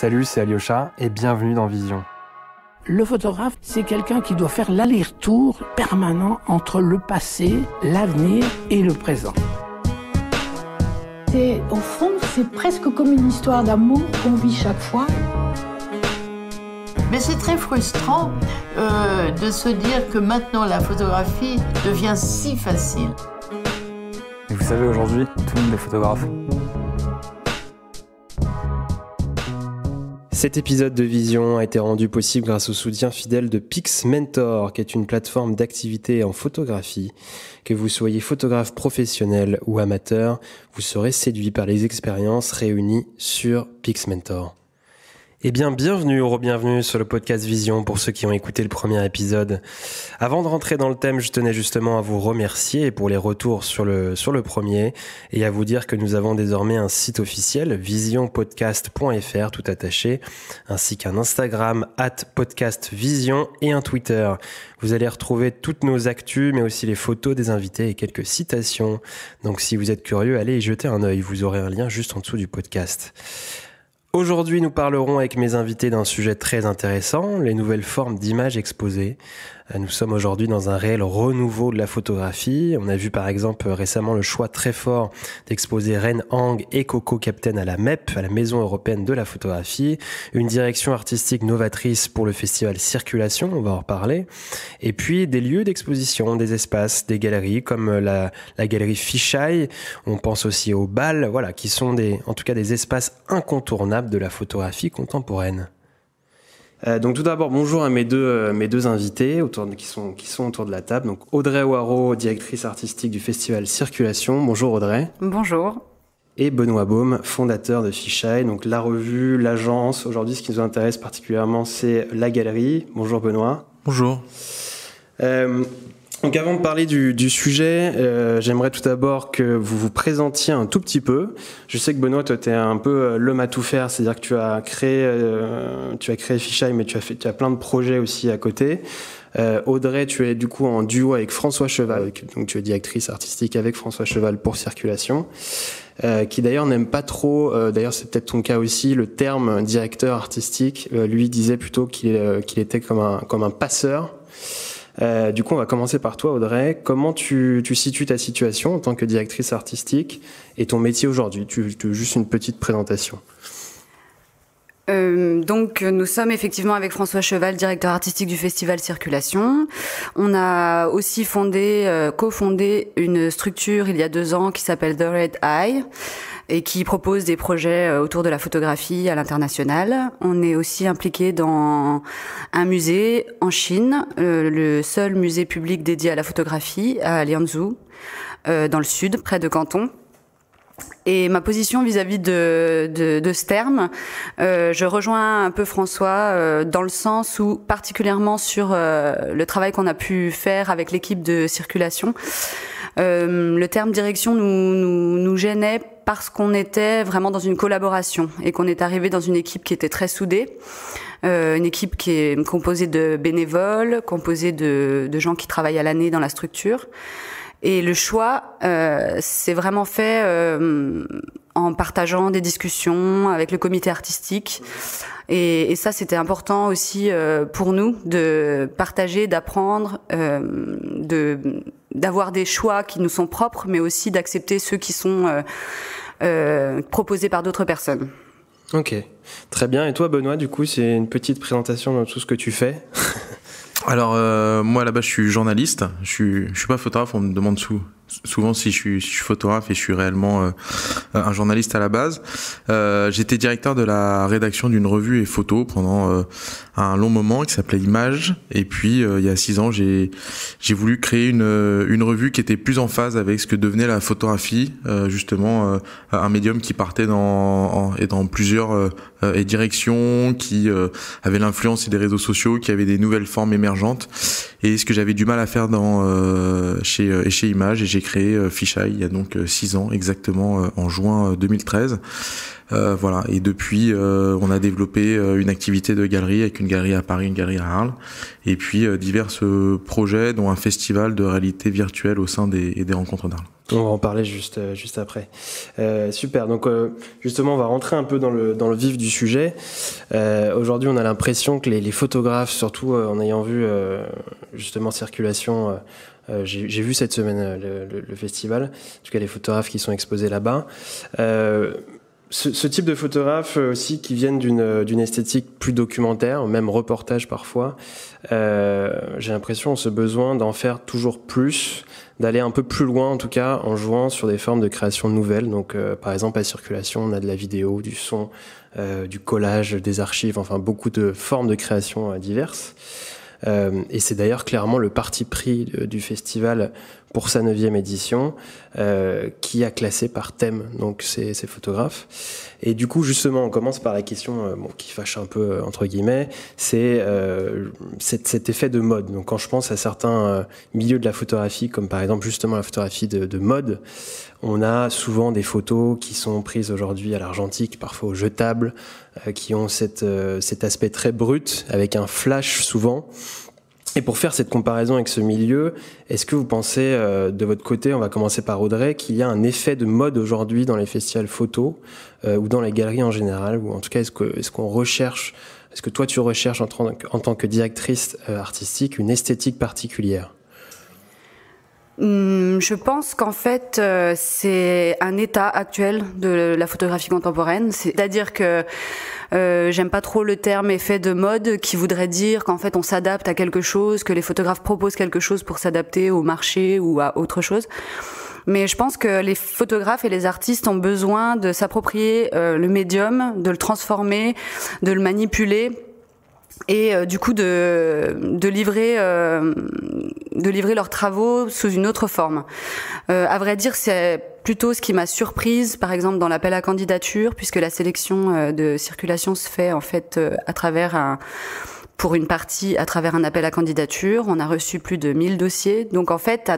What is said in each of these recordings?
Salut, c'est Alyosha et bienvenue dans Vision. Le photographe, c'est quelqu'un qui doit faire l'aller-retour permanent entre le passé, l'avenir et le présent. au fond, c'est presque comme une histoire d'amour qu'on vit chaque fois. Mais c'est très frustrant euh, de se dire que maintenant la photographie devient si facile. Vous savez, aujourd'hui, tout le monde est photographe. Cet épisode de Vision a été rendu possible grâce au soutien fidèle de PixMentor, qui est une plateforme d'activité en photographie. Que vous soyez photographe professionnel ou amateur, vous serez séduit par les expériences réunies sur PixMentor. Eh bien, bienvenue ou bienvenue sur le podcast Vision pour ceux qui ont écouté le premier épisode. Avant de rentrer dans le thème, je tenais justement à vous remercier pour les retours sur le, sur le premier et à vous dire que nous avons désormais un site officiel, visionpodcast.fr, tout attaché, ainsi qu'un Instagram, at podcastvision et un Twitter. Vous allez retrouver toutes nos actus, mais aussi les photos des invités et quelques citations. Donc, si vous êtes curieux, allez y jeter un œil. Vous aurez un lien juste en dessous du podcast. Aujourd'hui, nous parlerons avec mes invités d'un sujet très intéressant, les nouvelles formes d'images exposées, nous sommes aujourd'hui dans un réel renouveau de la photographie. On a vu par exemple récemment le choix très fort d'exposer Ren Hang et Coco Captain à la MEP, à la Maison européenne de la photographie, une direction artistique novatrice pour le festival Circulation, on va en reparler, et puis des lieux d'exposition, des espaces, des galeries comme la, galerie fichaille on pense aussi au bal, voilà, qui sont des, en tout cas des espaces incontournables de la photographie contemporaine. Euh, donc tout d'abord, bonjour à mes deux, euh, mes deux invités autour qui, sont, qui sont autour de la table. Donc Audrey Waro, directrice artistique du festival Circulation. Bonjour Audrey. Bonjour. Et Benoît Baume, fondateur de Fisheye. Donc la revue, l'agence. Aujourd'hui, ce qui nous intéresse particulièrement, c'est la galerie. Bonjour Benoît. Bonjour. Euh, donc avant de parler du, du sujet, euh, j'aimerais tout d'abord que vous vous présentiez un tout petit peu. Je sais que Benoît, toi, tu es un peu euh, l'homme à tout faire, c'est-à-dire que tu as créé, euh, tu as créé Fisheye, mais tu as, fait, tu as plein de projets aussi à côté. Euh, Audrey, tu es du coup en duo avec François Cheval, donc tu es directrice artistique avec François Cheval pour Circulation, euh, qui d'ailleurs n'aime pas trop, euh, d'ailleurs c'est peut-être ton cas aussi, le terme directeur artistique. lui disait plutôt qu'il était comme un, comme un passeur. Euh, du coup, on va commencer par toi, Audrey. Comment tu, situes ta situation en tant que directrice artistique et ton métier aujourd'hui tu, veux Juste une petite présentation. Euh, donc nous sommes effectivement avec François Cheval, directeur artistique du festival Circulation. On a aussi fondé, euh, cofondé une structure il y a deux ans qui s'appelle The Red Eye et qui propose des projets euh, autour de la photographie à l'international. On est aussi impliqué dans un musée en Chine, euh, le seul musée public dédié à la photographie à Lianzhou, euh, dans le sud, près de Canton. Et ma position vis-à-vis de, de, de, ce terme, je rejoins un peu François dans le sens où, particulièrement sur le travail qu'on a pu faire avec l'équipe de circulation, le terme direction nous, nous, nous gênait parce qu'on était vraiment dans une collaboration et qu'on est arrivé dans une équipe qui était très soudée, euh, une équipe qui est composée de bénévoles, composée de, de gens qui travaillent à l'année dans la structure. Et le choix, euh, c'est vraiment fait euh, en partageant des discussions avec le comité artistique. Et, et ça, c'était important aussi euh, pour nous de partager, d'apprendre, euh, de d'avoir des choix qui nous sont propres, mais aussi d'accepter ceux qui sont euh, euh, proposés par d'autres personnes. Ok, très bien. Et toi, Benoît, du coup, c'est une petite présentation de tout ce que tu fais. Alors, euh, moi, là-bas, je suis journaliste. Je suis, je suis pas photographe, on me demande sous, souvent si je, suis, photographe et je suis réellement euh, un journaliste à la base. Euh, j'étais directeur de la rédaction d'une revue et photo pendant euh, un long moment qui s'appelait Image. Et puis il y a six ans, j'ai voulu créer une, revue qui était plus en phase avec ce que devenait la photographie, justement un médium qui partait dans, et dans plusieurs directions, qui avait l'influence des réseaux sociaux, qui avait des nouvelles formes émergentes. Et ce que j'avais du mal à faire dans, chez, chez Images j'ai créé euh, Fisheye il y a donc euh, six ans exactement euh, en juin 2013. voilà. Et depuis, on a développé une activité de galerie avec une galerie à Paris, une galerie à Arles, et puis divers projets, dont un festival de réalité virtuelle au sein des, rencontres d'Arles. On va en parler juste, juste après. super. Donc, justement, on va rentrer un peu dans le, dans le vif du sujet. Aujourd'hui, on a l'impression que les, photographes, surtout en ayant vu justement circulation euh, j'ai vu cette semaine euh, le, festival, en tout cas les photographes qui sont exposés là-bas. Euh, ce, type de photographes aussi qui viennent d'une esthétique plus documentaire, même reportage parfois, j'ai l'impression ce besoin d'en faire toujours plus, d'aller un peu plus loin en tout cas en jouant sur des formes de création nouvelles. Donc par exemple à circulation, on a de la vidéo, du son, du collage, des archives, enfin beaucoup de formes de création diverses. Euh, et c'est d'ailleurs clairement le parti pris euh, du festival pour sa neuvième édition, euh, qui a classé par thème donc ces, ces, photographes. Et du coup, justement, on commence par la question euh, bon, qui fâche un peu euh, entre guillemets, c'est euh, cet, effet de mode. Donc, quand je pense à certains euh, milieux de la photographie, comme par exemple justement la photographie de, de mode, on a souvent des photos qui sont prises aujourd'hui à l'argentique, parfois jetables, jetable, qui ont cette, cet aspect très brut avec un flash souvent et pour faire cette comparaison avec ce milieu, est-ce que vous pensez euh, de votre côté, on va commencer par Audrey, qu'il y a un effet de mode aujourd'hui dans les festivals photo euh, ou dans les galeries en général Ou en tout cas, est-ce qu'on est recherche, est-ce que toi tu recherches en, tant que directrice euh, artistique une esthétique particulière Hum, je pense qu'en fait, euh, c'est un état actuel de la photographie contemporaine. C'est-à-dire que euh, j'aime pas trop le terme effet de mode qui voudrait dire qu'en fait on s'adapte à quelque chose, que les photographes proposent quelque chose pour s'adapter au marché ou à autre chose. Mais je pense que les photographes et les artistes ont besoin de s'approprier euh, le médium, de le transformer, de le manipuler et euh, du coup de, de livrer euh, de livrer leurs travaux sous une autre forme. Euh, à vrai dire, c'est plutôt ce qui m'a surprise, par exemple dans l'appel à candidature, puisque la sélection euh, de circulation se fait en fait à travers un pour une partie à travers un appel à candidature. On a reçu plus de 1000 dossiers, donc en fait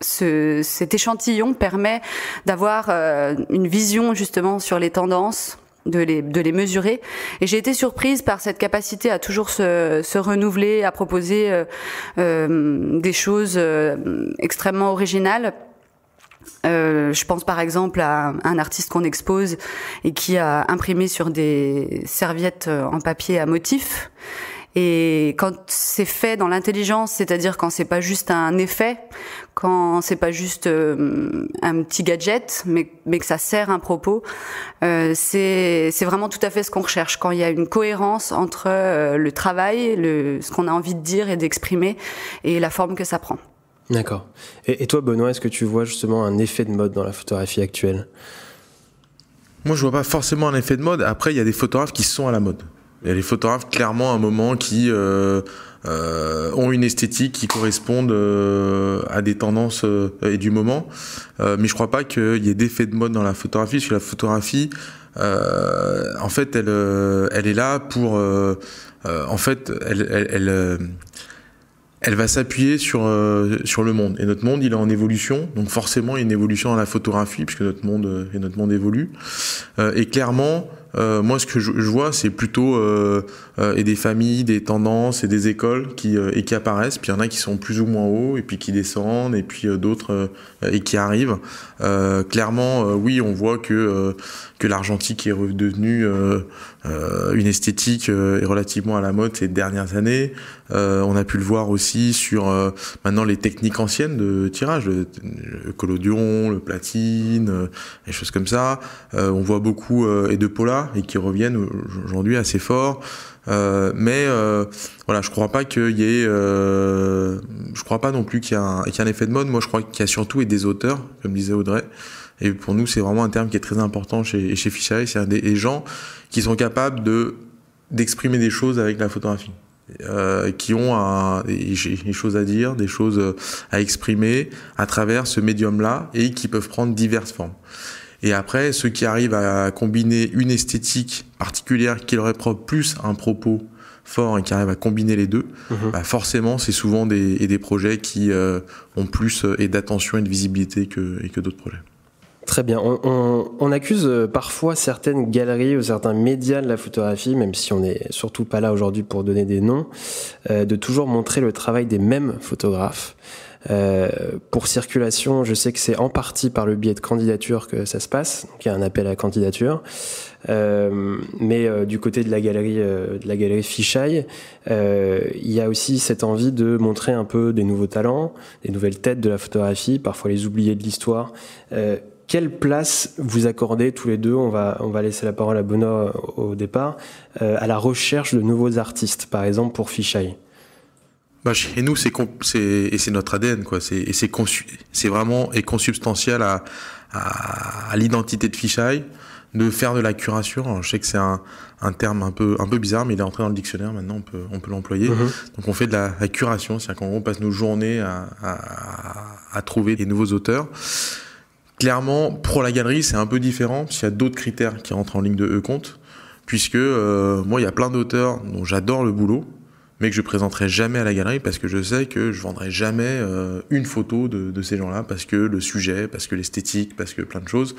cet échantillon permet d'avoir une vision justement sur les tendances de les, de les mesurer. Et j'ai été surprise par cette capacité à toujours se, se renouveler, à proposer euh, euh, des choses euh, extrêmement originales. je pense par exemple à un artiste qu'on expose et qui a imprimé sur des serviettes en papier à motif. Et quand c'est fait dans l'intelligence, c'est-à-dire quand c'est pas juste un effet, quand c'est pas juste euh, un petit gadget, mais, mais que ça sert un propos, euh, c'est vraiment tout à fait ce qu'on recherche. Quand il y a une cohérence entre euh, le travail, le, ce qu'on a envie de dire et d'exprimer, et la forme que ça prend. D'accord. Et, et, toi, Benoît, est-ce que tu vois justement un effet de mode dans la photographie actuelle Moi, je vois pas forcément un effet de mode. Après, il y a des photographes qui sont à la mode. Il y a des photographes clairement à un moment qui euh, euh, ont une esthétique qui corresponde euh, à des tendances euh, et du moment. mais je crois pas qu'il y ait d'effet de mode dans la photographie, parce que la photographie, en fait, elle, elle est là pour... en fait, elle... elle, va s'appuyer sur, sur le monde. Et notre monde, il est en évolution. Donc forcément, il y a une évolution dans la photographie, puisque notre monde, et notre monde évolue. et clairement, euh, moi, ce que je, vois, c'est plutôt euh, euh, et des familles, des tendances et des écoles qui, et qui apparaissent. Puis il y en a qui sont plus ou moins hauts et puis qui descendent et puis d'autres et qui arrivent. clairement, oui, on voit que, que l'argentique est redevenu une esthétique relativement à la mode ces dernières années. on a pu le voir aussi sur maintenant les techniques anciennes de tirage, le, collodion, le platine, les choses comme ça. on voit beaucoup et de Paula et qui reviennent aujourd'hui assez fort. Euh, mais euh, voilà, je crois pas qu'il y ait, euh, je crois pas non plus qu'il y, ait un effet de mode. Moi, je crois qu'il y a surtout et des auteurs, comme disait Audrey. Et pour nous, c'est vraiment un terme qui est très important chez chez cest c'est des, des, gens qui sont capables de d'exprimer des choses avec la photographie, qui ont des, choses à dire, des choses à exprimer à travers ce médium-là et qui peuvent prendre diverses formes. Et après, ceux qui arrivent à combiner une esthétique particulière qui leur est propre, plus un propos fort et qui arrivent à combiner les deux, mhm. bah, forcément, c'est souvent des, et des projets qui euh, ont plus euh, et d'attention et de visibilité que, et que d'autres projets. Très bien. On, accuse euh, parfois certaines galeries ou certains médias de la photographie, même si on n'est surtout pas là aujourd'hui pour donner des noms, euh, de toujours montrer le travail des mêmes photographes. Euh, pour circulation, je sais que c'est en partie par le biais de candidature que ça se passe, donc il y a un appel à candidature. mais du côté de la galerie, de la galerie Fichaille, il y a aussi cette envie de montrer un peu des nouveaux talents, des nouvelles têtes de la photographie, parfois les oubliés de l'histoire quelle place vous accordez tous les deux On va, on va laisser la parole à Benoît euh, au départ, euh, à la recherche de nouveaux artistes, par exemple pour fichaille Bah, chez nous, c'est et c'est notre ADN quoi. C'est et c'est c'est vraiment et consubstantiel à, à, à l'identité de fichaille de faire de la curation. je sais que c'est un, un, terme un peu, un peu bizarre, mais il est entré dans le dictionnaire maintenant, on peut, on peut l'employer. Mhm. Donc on fait de la, curation, c'est-à-dire qu'on passe nos journées à, à, à, trouver des nouveaux auteurs. Clairement, pour la galerie, c'est un peu différent, parce qu'il y a d'autres critères qui rentrent en ligne de e-compte, puisque euh, moi, il y a plein d'auteurs dont j'adore le boulot, mais que je présenterai jamais à la galerie parce que je sais que je vendrai jamais euh, une photo de, de ces gens-là parce que le sujet, parce que l'esthétique, parce que plein de choses.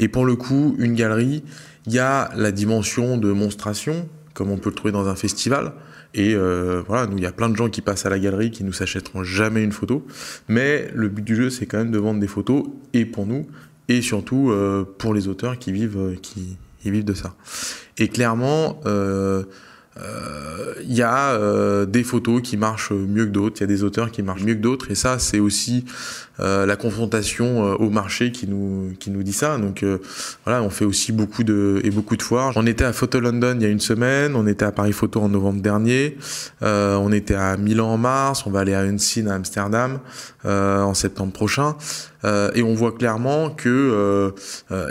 Et pour le coup, une galerie, il y a la dimension de monstration, comme on peut le trouver dans un festival, et euh, voilà, nous, il y a plein de gens qui passent à la galerie qui nous s'achèteront jamais une photo. Mais le but du jeu, c'est quand même de vendre des photos, et pour nous, et surtout euh, pour les auteurs qui vivent, euh, qui, vivent de ça. Et clairement, euh, il euh, y a euh, des photos qui marchent mieux que d'autres, il y a des auteurs qui marchent mieux que d'autres, et ça c'est aussi euh, la confrontation euh, au marché qui nous qui nous dit ça. Donc voilà, on fait aussi beaucoup de et beaucoup de foires. On était à Photo London il y a une semaine, on était à Paris Photo en novembre dernier, on était à Milan en mars, on va aller à Unseen à Amsterdam en septembre prochain, et on voit clairement que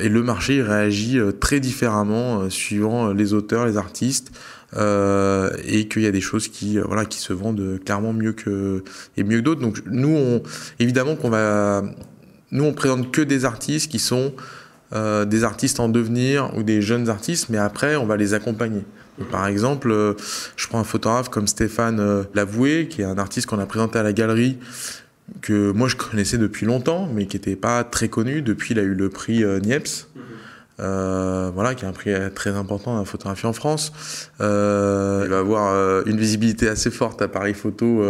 et le marché réagit très différemment suivant les auteurs, les artistes. Euh, et qu'il y a des choses qui euh, voilà qui se vendent clairement mieux que et mieux d'autres. Donc nous on évidemment qu'on va nous on présente que des artistes qui sont euh, des artistes en devenir ou des jeunes artistes, mais après on va les accompagner. par exemple, je prends un photographe comme Stéphane Lavoué, qui est un artiste qu'on a présenté à la galerie que moi je connaissais depuis longtemps, mais qui n'était pas très connu. Depuis, il a eu le prix Niepce. Mhm. Euh, voilà, qui a un prix très important en la photographie en France. Euh, il va avoir euh, une visibilité assez forte à Paris Photo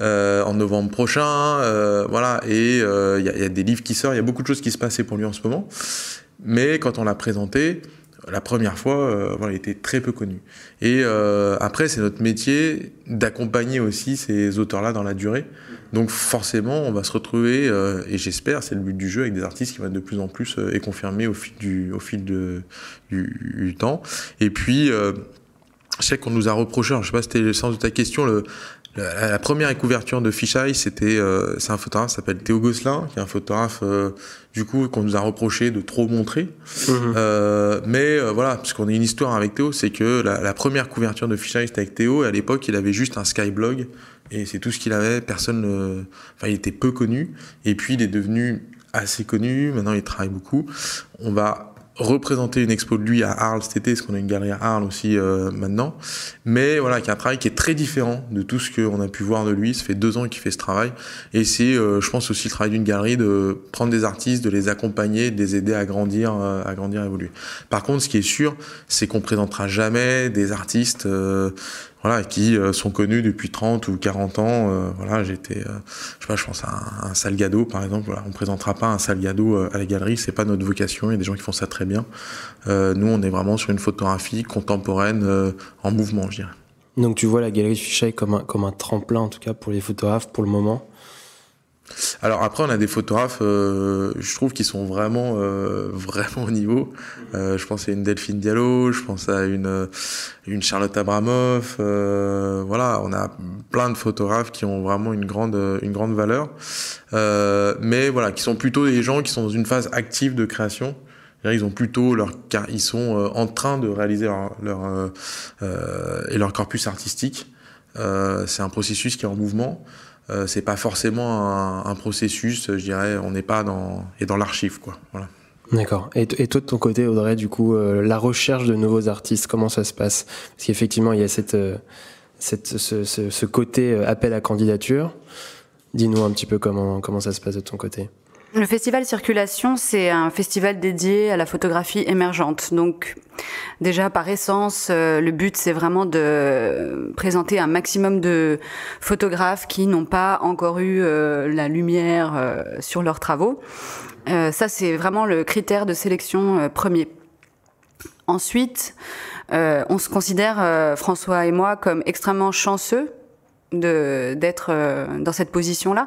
en novembre prochain. voilà, et il y, a des livres qui sortent, il y a beaucoup de choses qui se passaient pour lui en ce moment. Mais quand on l'a présenté, la première fois, voilà, il était très peu connu. Et après, c'est notre métier d'accompagner aussi ces auteurs-là dans la durée. Donc forcément, on va se retrouver, euh, et j'espère, c'est le but du jeu, avec des artistes qui vont être de plus en plus euh, et confirmés au fil du, au fil de, du, temps. Et puis, euh, je sais qu'on nous a reproché, alors, je sais pas si c'était le sens de ta question, le, la, première couverture de Fisheye, c'était euh, c'est un photographe qui s'appelle Théo Gosselin, qui est un photographe euh, du coup qu'on nous a reproché de trop montrer. Mm-hmm. Euh, mais voilà, parce qu'on a une histoire avec Théo, c'est que la, première couverture de Fisheye c'était avec Théo et à l'époque il avait juste un skyblog et c'est tout ce qu'il avait. Personne, enfin, il était peu connu, et puis il est devenu assez connu. Maintenant, il travaille beaucoup. On va représenter une expo de lui à Arles cet été, parce qu'on a une galerie à Arles aussi euh, maintenant. Mais voilà, qui un travail qui est très différent de tout ce qu'on a pu voir de lui. Ça fait deux ans qu'il fait ce travail. Et c'est, euh, je pense, aussi le travail d'une galerie de prendre des artistes, de les accompagner, de les aider à grandir, euh, à grandir, évoluer. Par contre, ce qui est sûr, c'est qu'on présentera jamais des artistes voilà, qui euh, sont connus depuis 30 ou 40 ans. Euh, voilà, j'étais, euh, je sais pas, je pense à un, Salgado par exemple. Voilà, on présentera pas un Salgado à la galerie, c'est pas notre vocation. Il y a des gens qui font ça très bien. nous, on est vraiment sur une photographie contemporaine en mouvement, je dirais. Donc tu vois la galerie Fichet comme un, comme un tremplin en tout cas pour les photographes pour le moment alors après, on a des photographes, euh, je trouve, qu'ils sont vraiment, euh, vraiment au niveau. Euh, je pense à une Delphine Diallo, je pense à une, une Charlotte Abramoff. voilà, on a plein de photographes qui ont vraiment une grande, une grande valeur. mais voilà, qui sont plutôt des gens qui sont dans une phase active de création. Ils ont plutôt leur ils sont en train de réaliser leur, leur et leur corpus artistique. c'est un processus qui est en mouvement. Euh, c'est pas forcément un, processus, je dirais, on n'est pas dans, et dans l'archive, quoi. Voilà. D'accord. Et, toi, de ton côté, Audrey, du coup, euh, la recherche de nouveaux artistes, comment ça se passe Parce qu'effectivement, il y a cette, euh, cette ce, ce, côté appel à candidature. Dis-nous un petit peu comment, comment ça se passe de ton côté. Le festival Circulation, c'est un festival dédié à la photographie émergente. Donc, déjà par essence, euh, le but c'est vraiment de présenter un maximum de photographes qui n'ont pas encore eu euh, la lumière euh, sur leurs travaux. ça, c'est vraiment le critère de sélection premier. Ensuite, on se considère, François et moi, comme extrêmement chanceux d'être dans cette position-là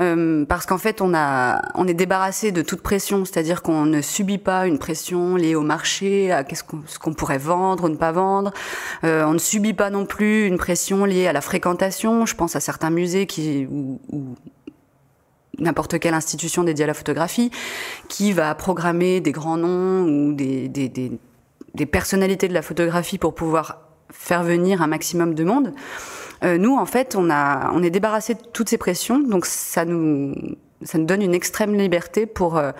euh, parce qu'en fait on a on est débarrassé de toute pression, c'est-à-dire qu'on ne subit pas une pression liée au marché, à ce qu'on, pourrait vendre ou ne pas vendre. Euh, on ne subit pas non plus une pression liée à la fréquentation. Je pense à certains musées qui n'importe quelle institution dédiée à la photographie qui va programmer des grands noms ou des, des, des personnalités de la photographie pour pouvoir faire venir un maximum de monde. Euh, nous, en fait, on, a, on est débarrassé de toutes ces pressions, donc ça nous ça nous donne une extrême liberté pour euh,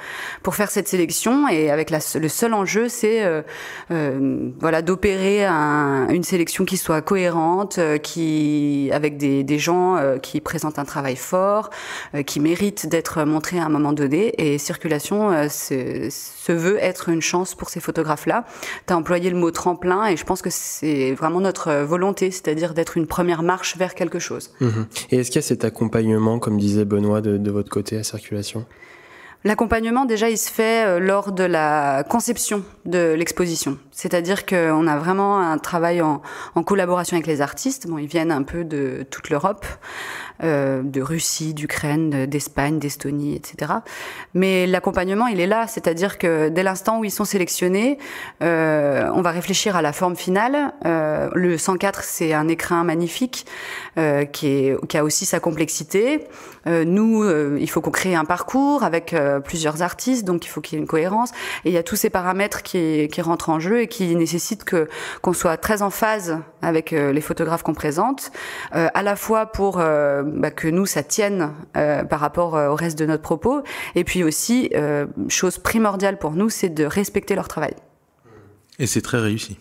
pour faire cette sélection et avec la, le seul enjeu c'est euh, euh, voilà d'opérer une sélection qui soit cohérente qui avec des, des gens qui présentent un travail fort qui méritent d'être montrés à un moment donné et circulation se, se veut être une chance pour ces photographes là tu as employé le mot tremplin et je pense que c'est vraiment notre volonté c'est-à-dire d'être une première marche vers quelque chose mmh et est-ce qu'il y a cet accompagnement comme disait Benoît de, de votre côté à circulation L'accompagnement, déjà, il se fait euh, lors de la conception de l'exposition. C'est-à-dire qu'on a vraiment un travail en, collaboration avec les artistes. Bon, ils viennent un peu de toute l'Europe. Euh, de Russie, d'Ukraine, d'Espagne, d'Estonie, etc. Mais l'accompagnement, il est là, c'est-à-dire que dès l'instant où ils sont sélectionnés, euh, on va réfléchir à la forme finale. Euh, le 104, c'est un écrin magnifique euh, qui, est, qui, a aussi sa complexité. Euh, nous, il faut qu'on crée un parcours avec plusieurs artistes, donc il faut qu'il y ait une cohérence. Et il y a tous ces paramètres qui, qui rentrent en jeu et qui nécessitent que qu'on soit très en phase avec les photographes qu'on présente, à la fois pour bah, que nous, ça tienne euh, par rapport euh, au reste de notre propos. Et puis aussi, euh, chose primordiale pour nous, c'est de respecter leur travail. Et c'est très réussi.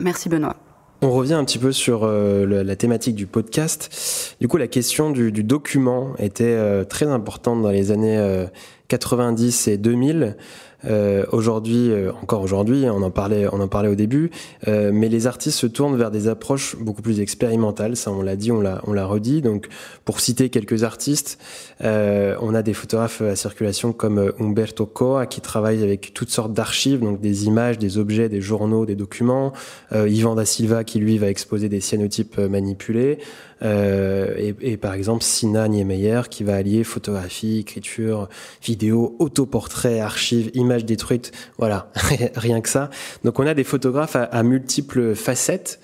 Merci Benoît. On revient un petit peu sur la thématique du podcast. Du coup, la question du, document était très importante dans les années 90 et 2000. Euh, aujourd'hui, euh, encore aujourd'hui, hein, on en parlait, on en parlait au début, euh, mais les artistes se tournent vers des approches beaucoup plus expérimentales. Ça, on l'a dit, on l'a, on l'a redit. Donc, pour citer quelques artistes, on a des photographes à circulation comme Umberto Coa qui travaille avec toutes sortes d'archives, donc des images, des objets, des journaux, des documents. Ivan da Silva qui lui va exposer des cyanotypes manipulés. Et, et, par exemple Sina Niemeyer qui va allier photographie, écriture, vidéo, autoportrait, archives, images image détruite, voilà, rien que ça. Donc on a des photographes à, multiples facettes.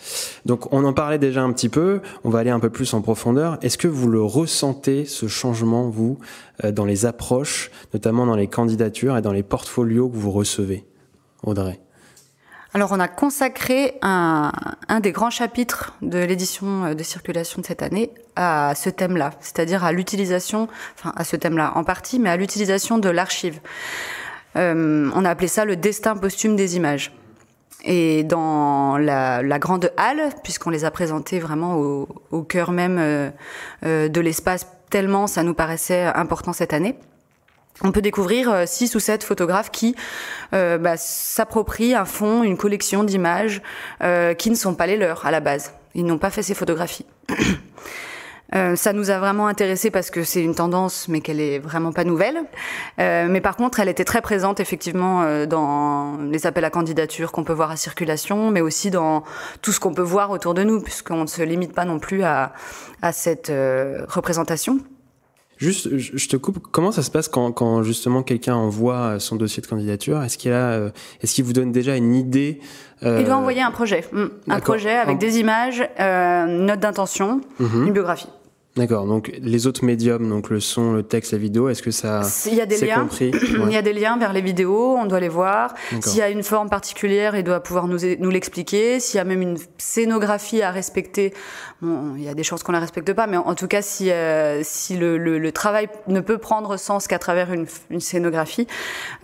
Donc on en parlait déjà un petit peu, on va aller un peu plus en profondeur. Est-ce que vous le ressentez, ce changement, vous, euh, dans les approches, notamment dans les candidatures et dans les portfolios que vous recevez, Audrey alors on a consacré un, des grands chapitres de l'édition euh, de circulation de cette année à ce thème-là, c'est-à-dire à, à l'utilisation, enfin à ce thème-là en partie, mais à l'utilisation de l'archive. Euh, on a appelé ça le destin posthume des images. Et dans la, grande halle, puisqu'on les a présentées vraiment au, cœur même euh, euh, de l'espace, tellement ça nous paraissait important cette année. On peut découvrir six ou sept photographes qui bah, s'approprient un fond, une collection d'images qui ne sont pas les leurs à la base. Ils n'ont pas fait ces photographies. Euh, ça nous a vraiment intéressé parce que c'est une tendance, mais qu'elle est vraiment pas nouvelle. Euh, mais par contre, elle était très présente effectivement euh, dans les appels à candidature qu'on peut voir à circulation, mais aussi dans tout ce qu'on peut voir autour de nous, puisqu'on ne se limite pas non plus à, cette représentation. Juste, je te coupe. Comment ça se passe quand, justement quelqu'un envoie son dossier de candidature Est-ce qu'il a, est-ce qu'il vous donne déjà une idée Il doit envoyer un projet, mm. un projet avec des images, euh, note d'intention, mhm. une biographie. D'accord. Donc les autres médiums, donc le son, le texte, la vidéo, est-ce que ça Il y a des liens. Il y a des liens vers les vidéos, on doit les voir. S'il y a une forme particulière, il doit pouvoir nous, nous l'expliquer. S'il y a même une scénographie à respecter, il y a des choses qu'on ne respecte pas, mais en, tout cas, si, euh, si le, le, travail ne peut prendre sens qu'à travers une, une scénographie,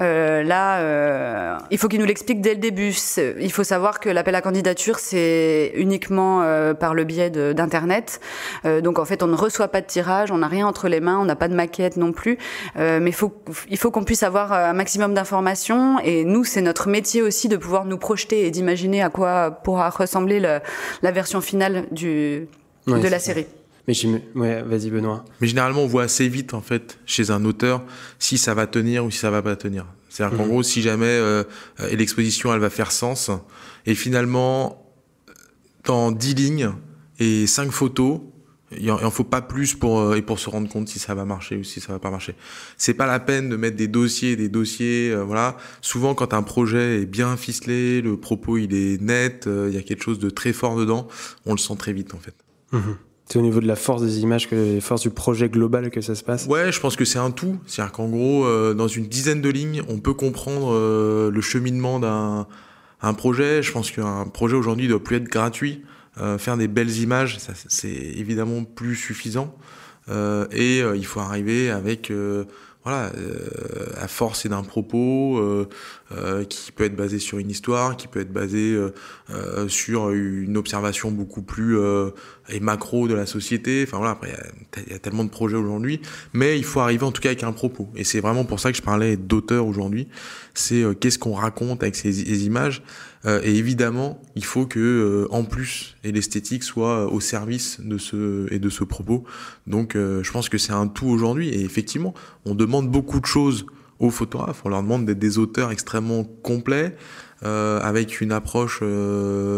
euh, là, euh, il faut qu'il nous l'explique dès le début. Il faut savoir que l'appel à candidature, c'est uniquement euh, par le biais d'Internet. Euh, donc, en fait, on ne reçoit pas de tirage, on n'a rien entre les mains, on n'a pas de maquette non plus. mais faut, il faut qu'on puisse avoir un maximum d'informations. Et nous, c'est notre métier aussi de pouvoir nous projeter et d'imaginer à quoi pourra ressembler le, la version finale du, de la série. Mais ouais, vas-y Benoît. Mais généralement, on voit assez vite en fait chez un auteur si ça va tenir ou si ça va pas tenir. C'est-à-dire qu'en mhm. gros, si jamais euh, l'exposition elle va faire sens, et finalement dans 10 lignes et cinq photos, il en faut pas plus pour euh, et pour se rendre compte si ça va marcher ou si ça va pas marcher. C'est pas la peine de mettre des dossiers, des dossiers, euh, voilà. Souvent, quand un projet est bien ficelé, le propos il est net, euh, il y a quelque chose de très fort dedans, on le sent très vite en fait. Mhm. C'est au niveau de la force des images, que, les forces du projet global que ça se passe Ouais, je pense que c'est un tout. C'est-à-dire qu'en gros, euh, dans une dizaine de lignes, on peut comprendre euh, le cheminement d'un un projet. Je pense qu'un projet aujourd'hui ne doit plus être gratuit. Euh, faire des belles images, c'est évidemment plus suffisant. et il faut arriver avec euh, à force d'un propos euh, euh, qui peut être basé sur une histoire, qui peut être basé sur une observation beaucoup plus et macro de la société. Enfin voilà, après il y, a tellement de projets aujourd'hui, mais il faut arriver en tout cas avec un propos. Et c'est vraiment pour ça que je parlais d'auteur aujourd'hui. C'est qu'est-ce qu'on raconte avec ces images. Euh, et évidemment, il faut que, euh, en plus, et l'esthétique soit euh, au service de ce et de ce propos. Donc, je pense que c'est un tout aujourd'hui. Et effectivement, on demande beaucoup de choses aux photographes. On leur demande d'être des auteurs extrêmement complets, avec une approche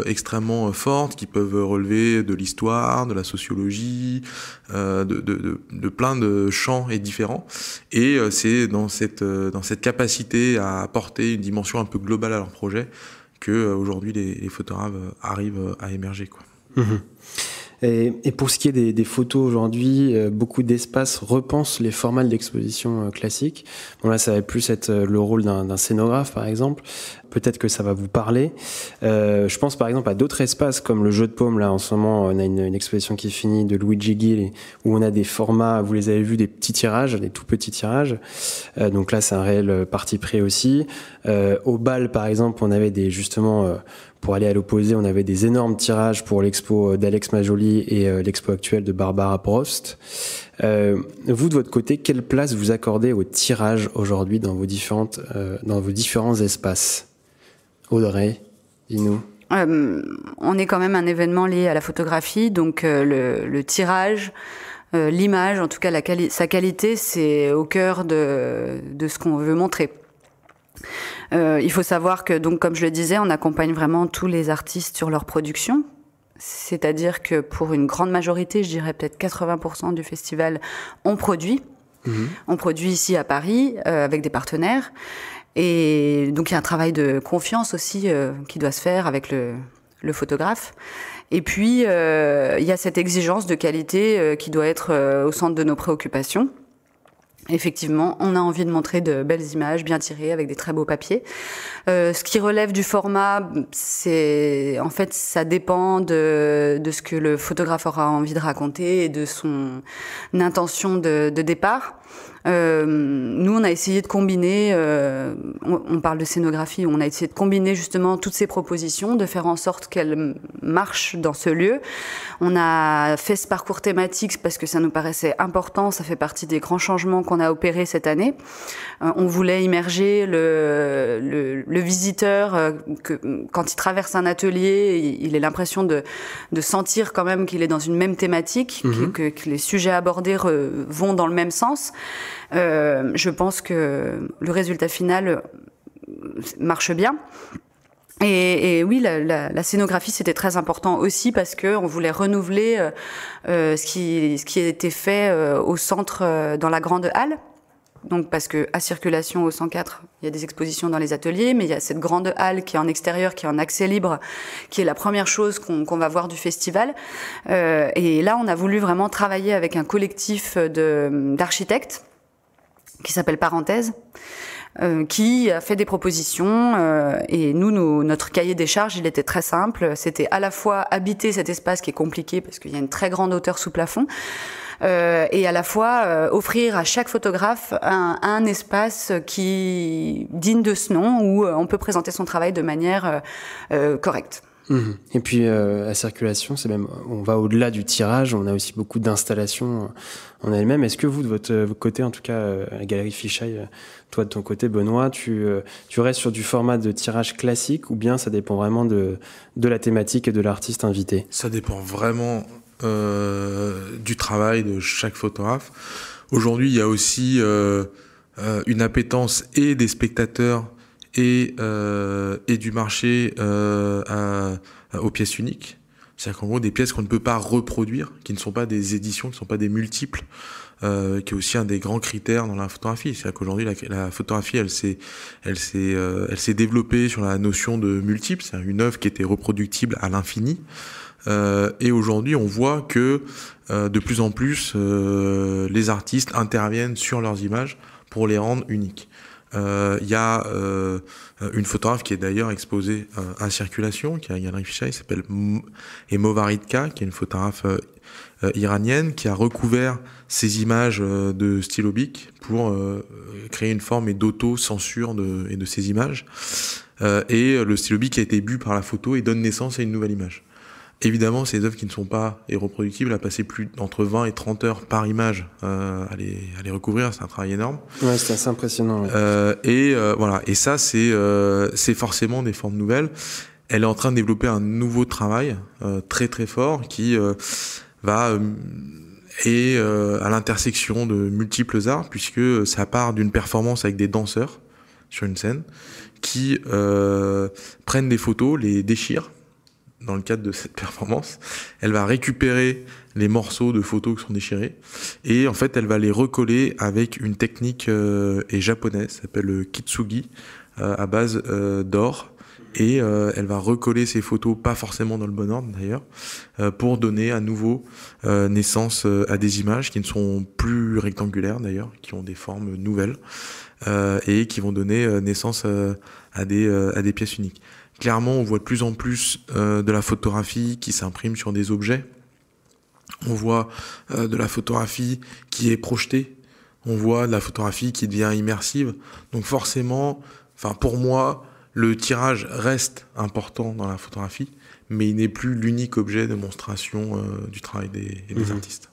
extrêmement forte, qui peuvent relever de l'histoire, de la sociologie, de, de, de, de, plein de champs et différents. Et c'est dans cette dans cette capacité à apporter une dimension un peu globale à leur projet que euh, aujourd'hui les, photographes euh, arrivent euh, à émerger. Quoi. Mhm. Et, et, pour ce qui est des, des photos aujourd'hui, euh, beaucoup d'espaces repensent les formats d'exposition euh, classiques. Bon là, ça va plus être euh, le rôle d'un scénographe, par exemple. Peut-être que ça va vous parler. Euh, je pense par exemple à d'autres espaces comme le jeu de paume. Là, en ce moment, on a une, une exposition qui est finie de Luigi Gill où on a des formats, vous les avez vus, des petits tirages, des tout petits tirages. donc là, c'est un réel parti pris aussi. au bal, par exemple, on avait des justement pour aller à l'opposé, on avait des énormes tirages pour l'expo euh, d'Alex Majoli et euh, l'expo actuelle de Barbara Prost. Euh, vous, de votre côté, quelle place vous accordez au tirage aujourd'hui dans, vos différentes, dans vos différents espaces Audrey, dis-nous. on est quand même un événement lié à la photographie, donc le, tirage, l'image, en tout cas sa qualité, c'est au cœur de ce qu'on veut montrer. Euh, il faut savoir que, donc, comme je le disais, on accompagne vraiment tous les artistes sur leur production. C'est-à-dire que pour une grande majorité, je dirais peut-être 80% du festival, on produit. Mhm. On produit ici à Paris euh, avec des partenaires. Et donc il y a un travail de confiance aussi euh, qui doit se faire avec le photographe. Et puis il y a cette exigence de qualité qui doit être au centre de nos préoccupations. Effectivement, on a envie de montrer de belles images bien tirées avec des très beaux papiers. Euh, ce qui relève du format, c'est en fait ça dépend de, ce que le photographe aura envie de raconter et de son intention de départ. Euh, nous, on a essayé de combiner, euh, on, parle de scénographie, on a essayé de combiner justement toutes ces propositions, de faire en sorte qu'elles marchent dans ce lieu. On a fait ce parcours thématique parce que ça nous paraissait important, ça fait partie des grands changements qu'on a opérés cette année. Euh, on voulait immerger le, le, le visiteur, euh, que, quand il traverse un atelier, il, ait a l'impression de, de, sentir quand même qu'il est dans une même thématique, mhm. que, les sujets abordés vont dans le même sens. Euh, je pense que le résultat final euh, marche bien. Et, oui, la, scénographie c'était très important aussi parce que on voulait renouveler euh, ce qui était fait au centre dans la grande halle. Donc parce que à circulation au 104, il y a des expositions dans les ateliers, mais il y a cette grande halle qui est en extérieur, qui est en accès libre, qui est la première chose qu'on va voir du festival. Euh, et là, on a voulu vraiment travailler avec un collectif d'architectes qui s'appelle Parenthèse. Euh, qui a fait des propositions euh, et nous, nous, notre cahier des charges, il était très simple. C'était à la fois habiter cet espace qui est compliqué parce qu'il y a une très grande hauteur sous plafond, euh, et à la fois euh, offrir à chaque photographe un, espace qui digne de ce nom où euh, on peut présenter son travail de manière correcte. Mmh. Et puis la circulation, c'est même on va au-delà du tirage, on a aussi beaucoup d'installations en elles-mêmes. Est-ce que vous de votre côté, en tout cas la galerie Fichaille, toi de ton côté Benoît, tu restes sur du format de tirage classique ou bien ça dépend vraiment de de la thématique et de l'artiste invité Ça dépend vraiment euh, du travail de chaque photographe. Aujourd'hui, il y a aussi euh, euh, une appétence et des spectateurs et, et du marché aux pièces uniques. C'est-à-dire qu'en gros, des pièces qu'on ne peut pas reproduire, qui ne sont pas des éditions, qui ne sont pas des multiples, euh, qui est aussi un des grands critères dans la photographie. C'est-à-dire qu'aujourd'hui, la, photographie, elle s'est, elle s'est, elle s'est développée sur la notion de multiple, c'est-à-dire une œuvre qui était reproductible à l'infini. Euh, et aujourd'hui, on voit que euh, de plus en plus, euh, les artistes interviennent sur leurs images pour les rendre uniques. Il y a une photographe qui est d'ailleurs exposée à, circulation, qui est à Galerie Il s'appelle Emovaritka qui est une photographe iranienne, qui a recouvert ses images de stylobic pour créer une forme d'auto-censure de, et de ses images. et le stylobic a été bu par la photo et donne naissance à une nouvelle image. Évidemment, ces œuvres qui ne sont pas et reproductibles à passer plus entre 20 et 30 heures par image euh, à, les, recouvrir, c'est un travail énorme. Ouais, c'est assez impressionnant. Euh, et euh, voilà, et ça c'est euh, c'est forcément des formes nouvelles. Elle est en train de développer un nouveau travail très très fort qui va et à l'intersection de multiples arts puisque ça part d'une performance avec des danseurs sur une scène qui prennent des photos, les déchirent dans le cadre de cette performance, elle va récupérer les morceaux de photos qui sont déchirés et en fait elle va les recoller avec une technique euh, et japonaise s'appelle le kitsugi euh, à base euh, d'or et euh, elle va recoller ces photos pas forcément dans le bon ordre d'ailleurs pour donner à nouveau naissance à des images qui ne sont plus rectangulaires d'ailleurs qui ont des formes nouvelles euh, et qui vont donner euh, naissance euh, à, des, pièces uniques. Clairement, on voit de plus en plus de la photographie qui s'imprime sur des objets. On voit de la photographie qui est projetée. On voit de la photographie qui devient immersive. Donc forcément, enfin pour moi, le tirage reste important dans la photographie, mais il n'est plus l'unique objet de monstration du travail des, mhm. artistes.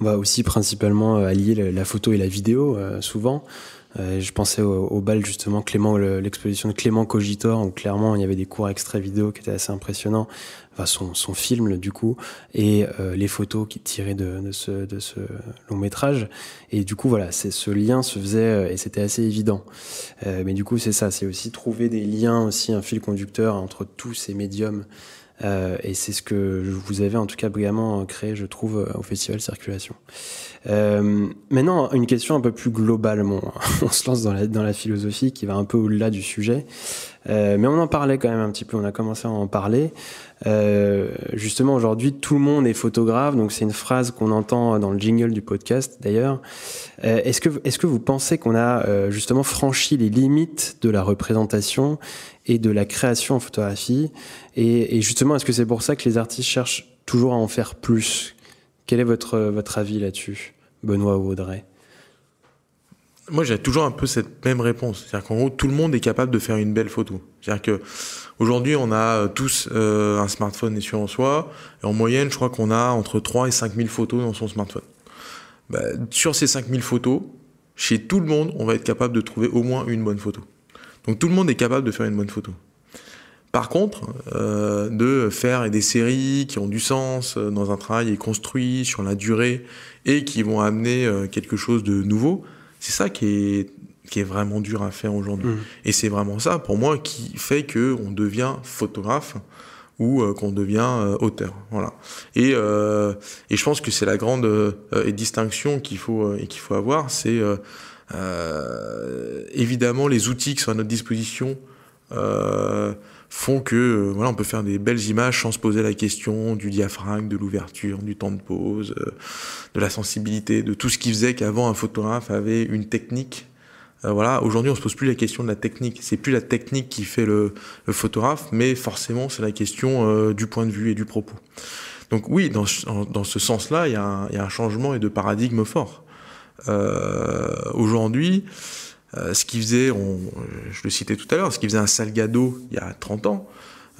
On va aussi principalement allier la photo et la vidéo, souvent. Euh, je pensais au, bal justement Clément, l'exposition de Clément Cogitor où clairement il y avait des courts extraits vidéo qui étaient assez impressionnants, enfin son, son film du coup et euh, les photos qui tiraient de, de, ce, de, ce, long métrage et du coup voilà ce lien se faisait euh, et c'était assez évident. mais du coup c'est ça, c'est aussi trouver des liens aussi un fil conducteur entre tous ces médiums euh, et c'est ce que vous avez en tout cas brillamment euh, créé, je trouve, euh, au Festival Circulation. Euh, maintenant, une question un peu plus globale On se lance dans la, dans la philosophie qui va un peu au-delà du sujet. Euh, mais on en parlait quand même un petit peu, on a commencé à en parler. Euh, justement, aujourd'hui, tout le monde est photographe, donc c'est une phrase qu'on entend dans le jingle du podcast d'ailleurs. Euh, est-ce que, est que vous pensez qu'on a euh, justement franchi les limites de la représentation et de la création en photographie et, justement, est-ce que c'est pour ça que les artistes cherchent toujours à en faire plus Quel est votre, votre avis là-dessus, Benoît ou Audrey moi j'ai toujours un peu cette même réponse. C'est-à-dire qu'en gros, tout le monde est capable de faire une belle photo. C'est-à-dire que aujourd'hui, on a euh, tous euh, un smartphone et en soi. en moyenne, je crois qu'on a entre 3 et 5 000 photos dans son smartphone. Bah, sur ces 5 000 photos, chez tout le monde, on va être capable de trouver au moins une bonne photo. Donc tout le monde est capable de faire une bonne photo. Par contre, euh, de faire des séries qui ont du sens dans un travail construit sur la durée et qui vont amener quelque chose de nouveau, c'est ça qui est, est vraiment dur à faire aujourd'hui. Mm. Et c'est vraiment ça, pour moi, qui fait qu'on devient photographe ou euh, qu'on devient euh, auteur. Voilà. Euh, et, je pense que c'est la grande distinction qu'il faut, et qu'il faut avoir, c'est évidemment les outils qui sont à notre disposition font que euh, voilà, on peut faire des belles images sans se poser la question du diaphragme, de l'ouverture, du temps de pose, euh, de la sensibilité, de tout ce qui faisait qu'avant un photographe avait une technique. Euh, voilà, aujourd'hui on se pose plus la question de la technique. C'est plus la technique qui fait le, photographe, mais forcément c'est la question du point de vue et du propos. Donc oui, dans, ce sens-là, il y, y, a un changement et de paradigme fort. aujourd'hui, euh, ce qui faisait, on, euh, je le citais tout à l'heure, ce qui faisait un Salgado il y a 30 ans,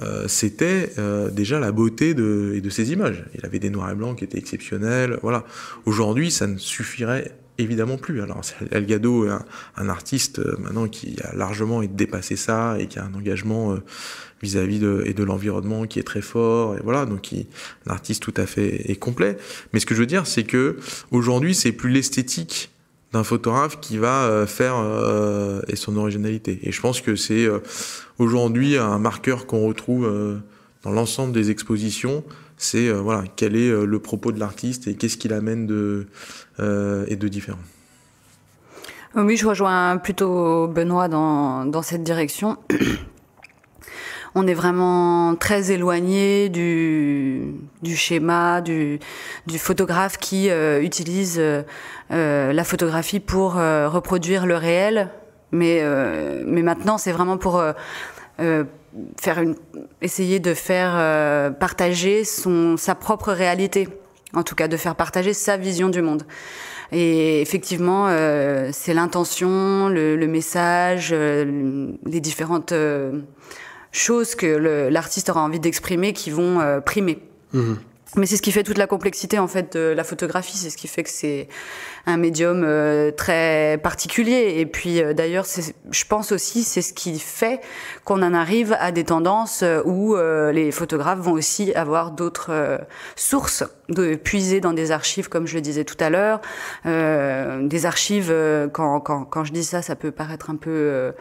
euh, c'était déjà la beauté de, de ses images. Il avait des noirs et blancs qui étaient exceptionnels. Voilà. Aujourd'hui, ça ne suffirait évidemment plus. Alors, Salgado est un, artiste maintenant qui a largement dépassé ça et qui a un engagement vis-à-vis de, et de l'environnement qui est très fort et voilà donc un artiste tout à fait et complet mais ce que je veux dire c'est que aujourd'hui c'est plus l'esthétique photographe qui va euh, faire euh, et son originalité. Et je pense que c'est euh, aujourd'hui un marqueur qu'on retrouve dans l'ensemble des expositions. C'est voilà quel est le propos de l'artiste et qu'est-ce qu'il amène de et de différent. Oui, je rejoins plutôt Benoît dans, dans cette direction on est vraiment très éloigné du, schéma du, photographe qui euh, utilise euh, euh, la photographie pour reproduire le réel. Mais, mais maintenant, c'est vraiment pour faire essayer de faire partager son, sa propre réalité, en tout cas de faire partager sa vision du monde. Et effectivement, c'est l'intention, le, message, les différentes choses que l'artiste aura envie d'exprimer qui vont euh, primer. Mhm. Mais c'est ce qui fait toute la complexité en fait de la photographie, c'est ce qui fait que c'est un médium euh, très particulier. Et puis euh, d'ailleurs, je pense aussi c'est ce qui fait qu'on en arrive à des tendances euh, où les photographes vont aussi avoir d'autres sources de puiser dans des archives, comme je le disais tout à l'heure, des archives. Quand, quand, quand, je dis ça, ça peut paraître un peu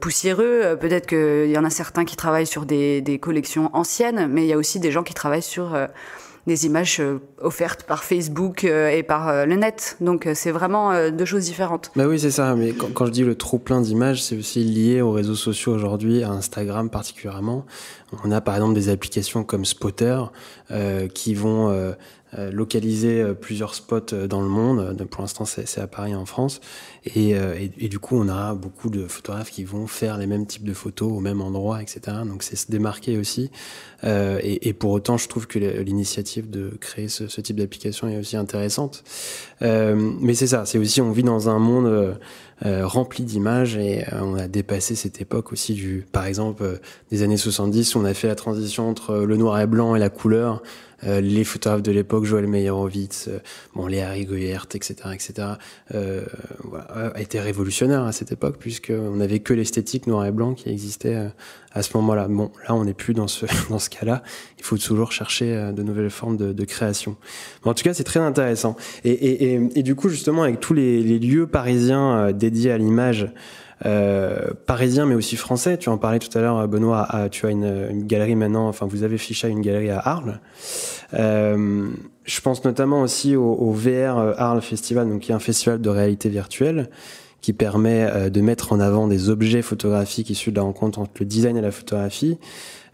poussiéreux. Peut-être qu'il y en a certains qui travaillent sur des, des collections anciennes, mais il y a aussi des gens qui travaillent sur des images euh, offertes par Facebook euh, et par euh, le net. Donc c'est vraiment deux choses différentes. Bah oui, c'est ça. Mais quand, je dis le trop plein d'images, c'est aussi lié aux réseaux sociaux aujourd'hui, à Instagram particulièrement. On a par exemple des applications comme Spotter qui vont euh, localiser euh, plusieurs spots euh, dans le monde. Pour l'instant, c'est à Paris, en France. Et, du coup, on a beaucoup de photographes qui vont faire les mêmes types de photos au même endroit, etc. Donc, c'est se démarquer aussi. et, et, pour autant, je trouve que l'initiative de créer ce, ce type d'application est aussi intéressante. mais c'est ça, c'est aussi, on vit dans un monde rempli d'images et on a dépassé cette époque aussi du, par exemple, des années 70 où on a fait la transition entre le noir et blanc et la couleur. Euh, les photographes de l'époque, Joël Meyerowitz, euh, bon, les Harry etc., etc., euh, voilà, a été révolutionnaire à cette époque, puisqu'on n'avait que l'esthétique noir et blanc qui existait euh, à ce moment-là. Bon, là, on n'est plus dans ce, dans ce cas-là. Il faut toujours chercher euh, de nouvelles formes de, de création. en tout cas, c'est très intéressant. Et, et, et, et, du coup, justement, avec tous les, les lieux parisiens dédiés à l'image, euh, parisien parisiens, mais aussi français. Tu en parlais tout à l'heure, Benoît. tu as une, galerie maintenant, enfin, vous avez fiché une galerie à Arles. Euh, je pense notamment aussi au, VR euh, Arles Festival, donc qui est un festival de réalité virtuelle qui permet euh, de mettre en avant des objets photographiques issus de la rencontre entre le design et la photographie.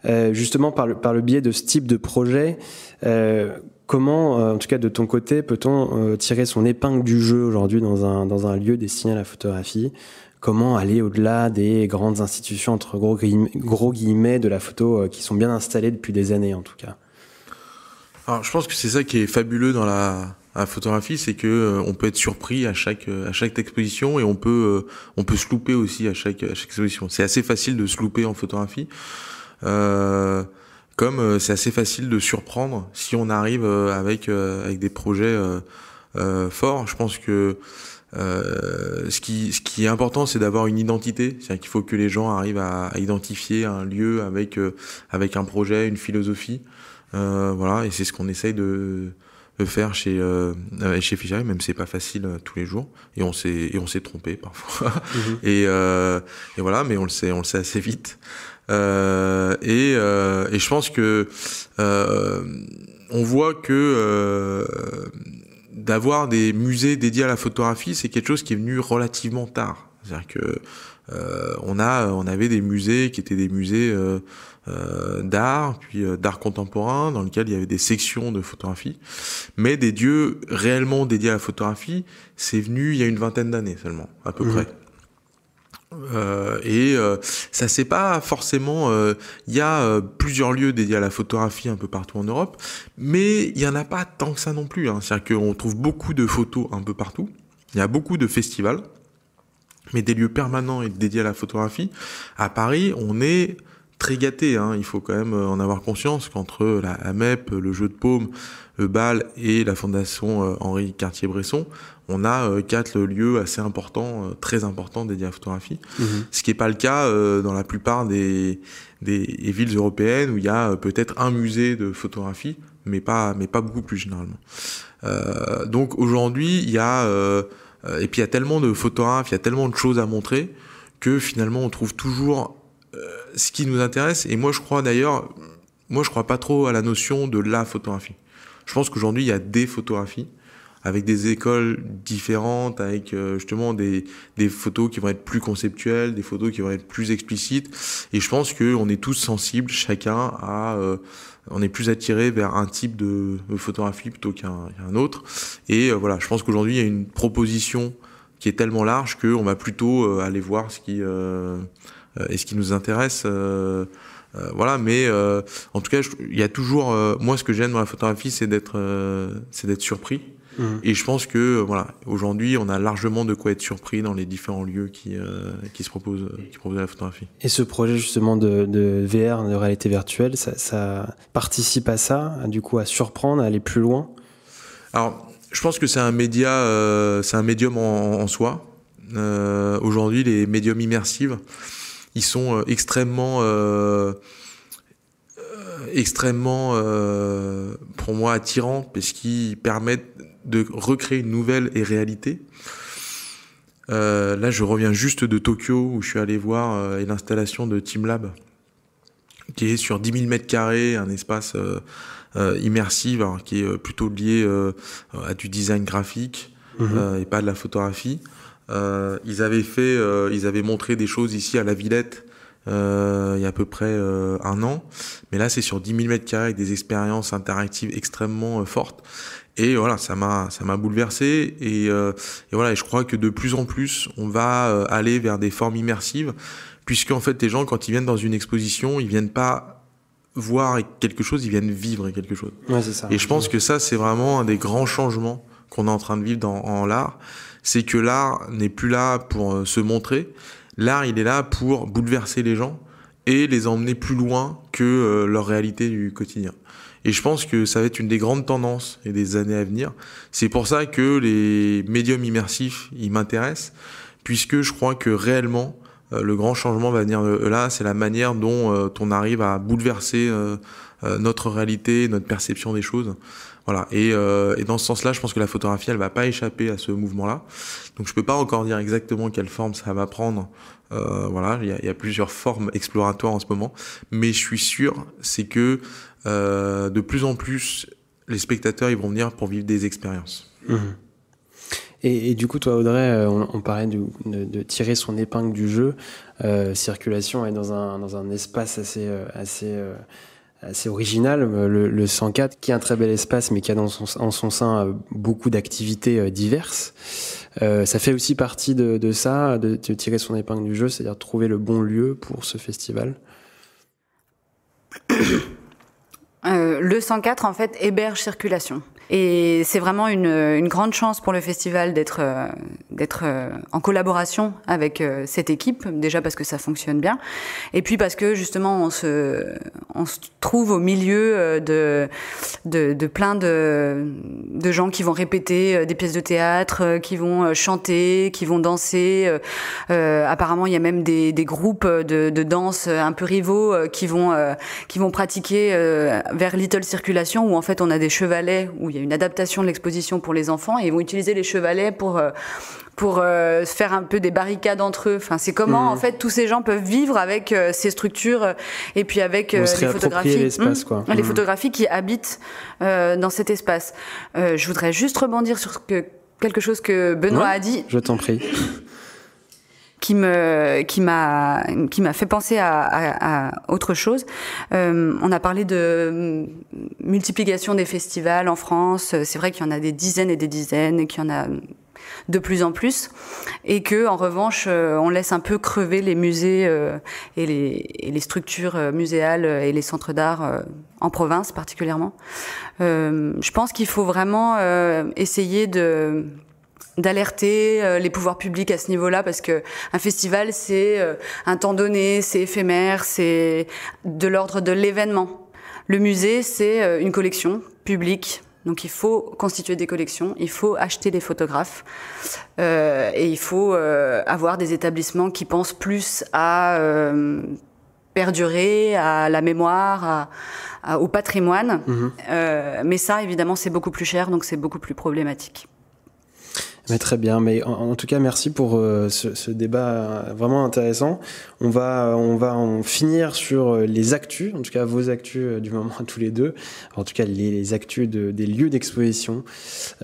Euh, justement, par le, biais de ce type de projet, euh, comment, en tout cas de ton côté, peut-on tirer son épingle du jeu aujourd'hui dans un, dans un lieu destiné à la photographie comment aller au-delà des grandes institutions, entre gros, guillemets, gros guillemets de la photo, euh, qui sont bien installées depuis des années en tout cas Alors je pense que c'est ça qui est fabuleux dans la, photographie, c'est que euh, peut être surpris à chaque euh, à chaque exposition et on peut on peut se louper aussi à chaque chaque exposition. C'est assez facile de se louper en photographie. comme c'est assez facile de surprendre si on arrive avec avec des projets forts. Je pense que euh, ce, qui, ce qui est important, c'est d'avoir une identité. C'est-à-dire qu'il faut que les gens arrivent à, identifier un lieu avec, euh, avec un projet, une philosophie. Euh, voilà, et c'est ce qu'on essaye de, faire chez, euh, chez Fisher. même si c'est pas facile tous les jours. Et on s'est, et on s'est trompé parfois. Mhm. et, et voilà, mais on le sait, on le sait assez vite. Euh, et, euh, et, je pense que euh, on voit que d'avoir des musées dédiés à la photographie, c'est quelque chose qui est venu relativement tard. C'est-à-dire que euh, on a, on avait des musées qui étaient des musées euh, euh, d'art, puis d'art contemporain, dans lequel il y avait des sections de photographie. Mais des dieux réellement dédiés à la photographie, c'est venu il y a une vingtaine d'années seulement, à peu mmh. près. Euh, et euh, ça c'est pas forcément. Il euh, y a plusieurs lieux dédiés à la photographie un peu partout en Europe, mais il y en a pas tant que ça non plus. Hein. C'est-à-dire qu'on trouve beaucoup de photos un peu partout. Il y a beaucoup de festivals, mais des lieux permanents et dédiés à la photographie. À Paris, on est très gâté. Hein. Il faut quand même en avoir conscience qu'entre la AMEP, le Jeu de Paume, le BAL et la Fondation Henri Cartier-Bresson, on a euh, quatre lieux assez importants, euh, très importants dédiés à la photographie. Mhm. Ce qui n'est pas le cas euh, dans la plupart des, villes européennes où il y a peut-être un musée de photographie, mais pas, beaucoup plus généralement. donc aujourd'hui, il y a, et puis il y a tellement de photographes, il y a tellement de choses à montrer que finalement on trouve toujours ce qui nous intéresse. Et moi, je crois d'ailleurs, moi, je crois pas trop à la notion de la photographie. Je pense qu'aujourd'hui, il y a des photographies avec des écoles différentes, avec euh, justement des, des photos qui vont être plus conceptuelles, des photos qui vont être plus explicites. Et je pense qu'on est tous sensibles, chacun à... Euh, on est plus attiré vers un type de, photographie plutôt qu'un un autre. Et euh, voilà, je pense qu'aujourd'hui, il y a une proposition qui est tellement large qu'on va plutôt aller voir ce qui, est ce qui nous intéresse. voilà, mais en tout cas, il y a toujours. moi, ce que j'aime dans la photographie, c'est d'être, c'est d'être surpris et je pense que euh, voilà, aujourd'hui, on a largement de quoi être surpris dans les différents lieux qui, euh, qui se proposent, euh, qui la photographie. Et ce projet justement de, VR, de réalité virtuelle, ça, participe à ça, du coup, à surprendre, à aller plus loin. Alors, je pense que c'est un média, c'est un médium en, soi. aujourd'hui, les médiums immersifs, ils sont extrêmement extrêmement, pour moi, attirants parce qu'ils permettent de recréer une nouvelle et réalité. Euh, là, je reviens juste de Tokyo où je suis allé voir une euh, l'installation de Team Lab, qui est sur 10 000 mètres carrés, un espace euh, immersif hein, qui est plutôt lié à du design graphique mhm. et pas de la photographie. ils avaient fait, ils avaient montré des choses ici à la Villette euh, il y a à peu près euh, un an. Mais là, c'est sur 10 000 mètres 2 avec des expériences interactives extrêmement euh, fortes. Et voilà, ça m'a ça m'a bouleversé et, voilà, et je crois que de plus en plus, on va aller vers des formes immersives puisque en fait les gens quand ils viennent dans une exposition, ils viennent pas voir quelque chose, ils viennent vivre quelque chose. Ouais, ça. Et je pense que ça c'est vraiment un des grands changements qu'on est en train de vivre dans l'art, c'est que l'art n'est plus là pour se montrer, L'art, il est là pour bouleverser les gens et les emmener plus loin que euh, leur réalité du quotidien. Et je pense que ça va être une des grandes tendances et des années à venir. C'est pour ça que les médiums immersifs, ils m'intéressent, puisque je crois que réellement, euh, le grand changement va venir là, c'est la manière dont euh, on arrive à bouleverser notre réalité, notre perception des choses. Voilà. Euh, et, dans ce sens-là, je pense que la photographie, elle va pas échapper à ce mouvement-là. Donc, je peux pas encore dire exactement quelle forme ça va prendre. Euh, voilà, il y a, plusieurs formes exploratoires en ce moment, mais je suis sûr, c'est que euh, de plus en plus, les spectateurs, ils vont venir pour vivre des expériences. Mmh. Et, du coup, toi, Audrey, on, paraît parlait de, tirer son épingle du jeu. circulation est dans un, dans un espace assez, assez c'est original, euh, le, 104, qui est un très bel espace, mais qui a en son sein euh, beaucoup d'activités euh, diverses. ça fait aussi partie de, ça, de, tirer son épingle du jeu, c'est-à-dire trouver le bon lieu pour ce festival. le 104, en fait, héberge circulation. Et c'est vraiment une, une, grande chance pour le festival d'être euh, d'être euh, en collaboration avec euh, cette équipe, déjà parce que ça fonctionne bien, et puis parce que justement on se, on se trouve au milieu de, de, de plein de, de gens qui vont répéter des pièces de théâtre, qui vont chanter, qui vont danser. apparemment, il y a même des, des groupes de, de, danse un peu rivaux qui vont, qui vont pratiquer vers Little Circulation, où en fait on a des chevalets où il y a une adaptation de l'exposition pour les enfants et ils vont utiliser les chevalets pour euh, pour euh, faire un peu des barricades entre eux. Enfin, c'est comment mmh. en fait tous ces gens peuvent vivre avec euh, ces structures euh, et puis avec les photographies, mmh. les mmh. photographies qui habitent dans cet espace. je voudrais juste rebondir sur que, quelque chose que Benoît a dit. Je t'en prie qui me qui m'a qui m'a fait penser à, à, autre chose. Euh, on a parlé de multiplication des festivals en France. C'est vrai qu'il y en a des dizaines et des dizaines et qu'il y en a de plus en plus et que en revanche euh, on laisse un peu crever les musées euh, et, les, et, les, structures euh, muséales et les centres d'art en province particulièrement. je pense qu'il faut vraiment essayer de d'alerter euh, les pouvoirs publics à ce niveau-là parce que un festival c'est euh, un temps donné, c'est éphémère, c'est de l'ordre de l'événement. Le musée c'est euh, une collection publique. Donc il faut constituer des collections, il faut acheter des photographes et il faut avoir des établissements qui pensent plus à perdurer, à la mémoire, au patrimoine. Mmh. mais ça évidemment c'est beaucoup plus cher, donc c'est beaucoup plus problématique. Mais très bien. Mais en, tout cas, merci pour euh, ce, débat euh, vraiment intéressant. On va, on va en finir sur euh, les actus, en tout cas vos actus du moment à tous les deux. En tout cas, les, actus des lieux d'exposition.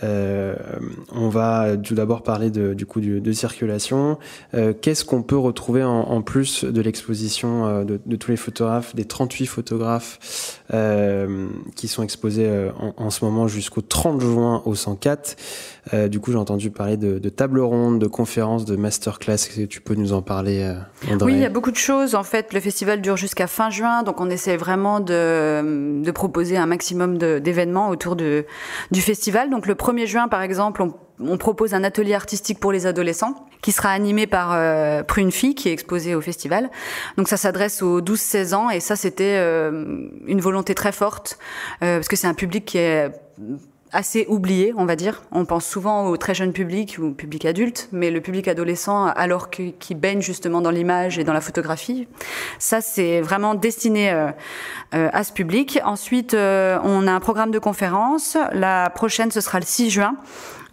on va tout d'abord parler de, du coup de circulation. Qu'est-ce qu'on peut retrouver en, plus de l'exposition de, tous les photographes, des 38 photographes qui sont exposés en, en ce moment jusqu'au 30 juin au 104 Du coup, j'ai entendu parler de, de table ronde, de conférences, de masterclass. Tu peux nous en parler, euh, André Oui, il y a beaucoup de choses. En fait, le festival dure jusqu'à fin juin, donc on essaie vraiment de, de proposer un maximum d'événements autour de, du festival. Donc le 1er juin, par exemple, on on propose un atelier artistique pour les adolescents qui sera animé par euh, qui est exposée au festival. Donc ça s'adresse aux 12-16 ans et ça c'était euh, une volonté très forte euh, parce que c'est un public qui est assez oublié, on va dire. On pense souvent au très jeune public ou au public adulte, mais le public adolescent, alors qu'il baigne justement dans l'image et dans la photographie, ça c'est vraiment destiné euh, euh, à ce public. Ensuite, euh, on a un programme de conférences. La prochaine, ce sera le 6 juin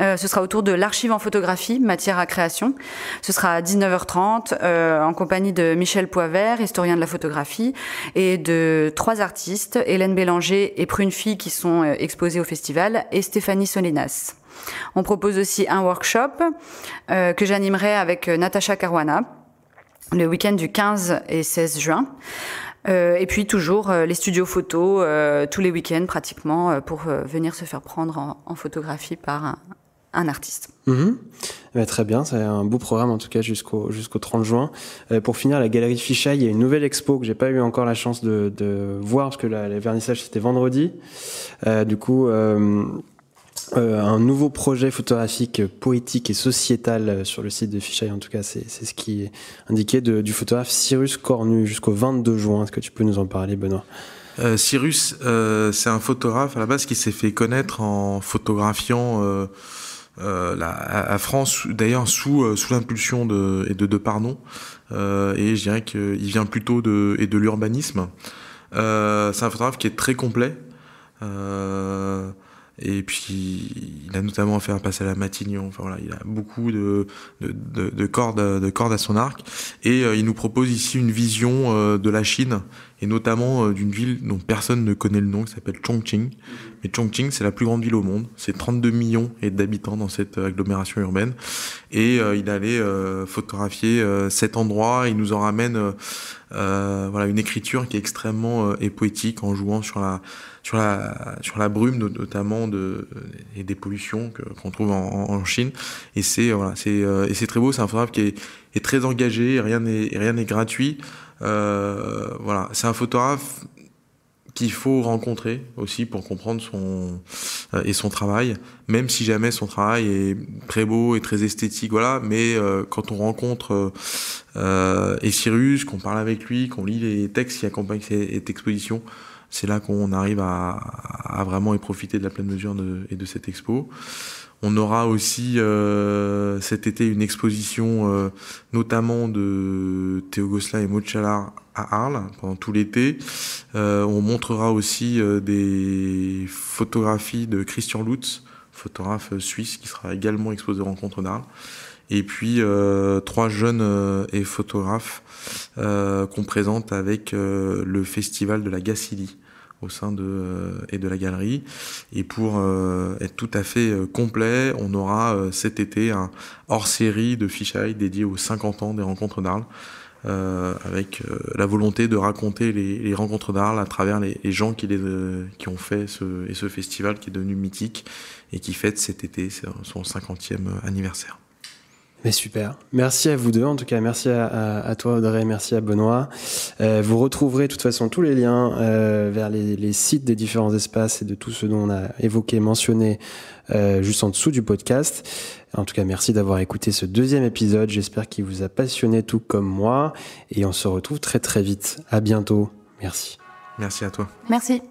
euh, ce sera autour de l'archive en photographie, matière à création. Ce sera à 19h30 euh, en compagnie de Michel Poivert, historien de la photographie, et de trois artistes, Hélène Bélanger et Prunefille qui sont euh, exposés au festival, et Stéphanie Solinas. On propose aussi un workshop que j'animerai avec Natacha Caruana le week-end du 15 et 16 juin. et puis toujours les studios photos tous les week-ends pratiquement pour venir se faire prendre en, en photographie par un, un artiste. Mhm. Eh ben, très bien, c'est un beau programme en tout cas jusqu'au jusqu'au 30 juin. Euh, pour finir, la galerie Fichaille, il y a une nouvelle expo que j'ai pas eu encore la chance de, de voir parce que le vernissage c'était vendredi. Euh, du coup. Euh, un nouveau projet photographique poétique et sociétal sur le site de Fichaille, en tout cas, c'est ce qui est indiqué du photographe Cyrus Cornu jusqu'au 22 juin. Est-ce que tu peux nous en parler, Benoît Cyrus, c'est un photographe à la base qui s'est fait connaître en photographiant euh, à, France, d'ailleurs sous, euh, sous l'impulsion de, de Parnon, euh, et je dirais qu'il vient plutôt de, et de l'urbanisme. c'est un photographe qui est très complet. et puis, il a notamment fait un passage à la Matignon. Enfin voilà, il a beaucoup de, de, cordes, de cordes à son arc. Et il nous propose ici une vision de la Chine et notamment euh, d'une ville dont personne ne connaît le nom, qui s'appelle Chongqing. Mais Chongqing, c'est la plus grande ville au monde, c'est 32 millions d'habitants dans cette euh, agglomération urbaine. Et euh, il allait photographier cet endroit, il nous en ramène voilà, une écriture qui est extrêmement et poétique en jouant sur la, sur la, sur la brume notamment de, et des pollutions qu'on trouve en, en, Chine. Et c'est voilà, c'est très beau, c'est un photographe qui est, est très engagé, rien n'est rien n'est gratuit. Euh, voilà, c'est un photographe qu'il faut rencontrer aussi pour comprendre son euh, et son travail même si jamais son travail est très beau et très esthétique voilà mais euh, quand on rencontre euh, Cyrus qu'on parle avec lui qu'on lit les textes qui accompagnent cette exposition c'est là qu'on arrive à, vraiment y profiter de la pleine mesure de, et de cette expo on aura aussi euh, cet été une exposition euh, notamment de Théo Gosselin et mochala à Arles pendant tout l'été. Euh, on montrera aussi des photographies de Christian Lutz, photographe suisse qui sera également exposé aux rencontres d'Arles. Et puis trois jeunes et photographes qu'on présente avec le festival de la Gacilly au sein de euh, et de la galerie. Et pour euh, être tout à fait euh, complet, on aura cet été un hors-série de Fichaille dédié aux 50 ans des rencontres d'Arles. avec la volonté de raconter les, rencontres d'Arles à travers les, gens qui, les, qui ont fait ce, et ce festival qui est devenu mythique et qui fête cet été son 50e anniversaire. Mais super. Merci à vous deux. En tout cas, merci à, toi, Audrey. Merci à Benoît. Euh, vous retrouverez de toute façon tous les liens euh, vers les, sites des différents espaces et de tout ce dont on a évoqué, mentionné euh, juste en dessous du podcast. En tout cas, merci d'avoir écouté ce deuxième épisode. J'espère qu'il vous a passionné tout comme moi. Et on se retrouve très très vite. À bientôt. Merci. Merci à toi. Merci.